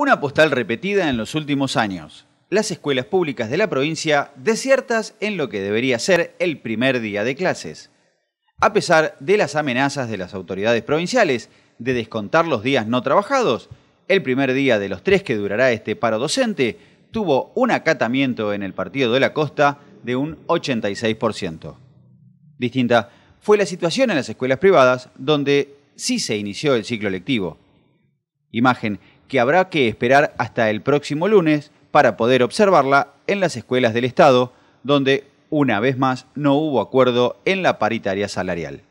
Una postal repetida en los últimos años. Las escuelas públicas de la provincia desiertas en lo que debería ser el primer día de clases. A pesar de las amenazas de las autoridades provinciales de descontar los días no trabajados, el primer día de los tres que durará este paro docente tuvo un acatamiento en el Partido de la Costa de un 86%. Distinta fue la situación en las escuelas privadas, donde sí se inició el ciclo lectivo. Imagen que habrá que esperar hasta el próximo lunes para poder observarla en las escuelas del Estado, donde, una vez más, no hubo acuerdo en la paritaria salarial.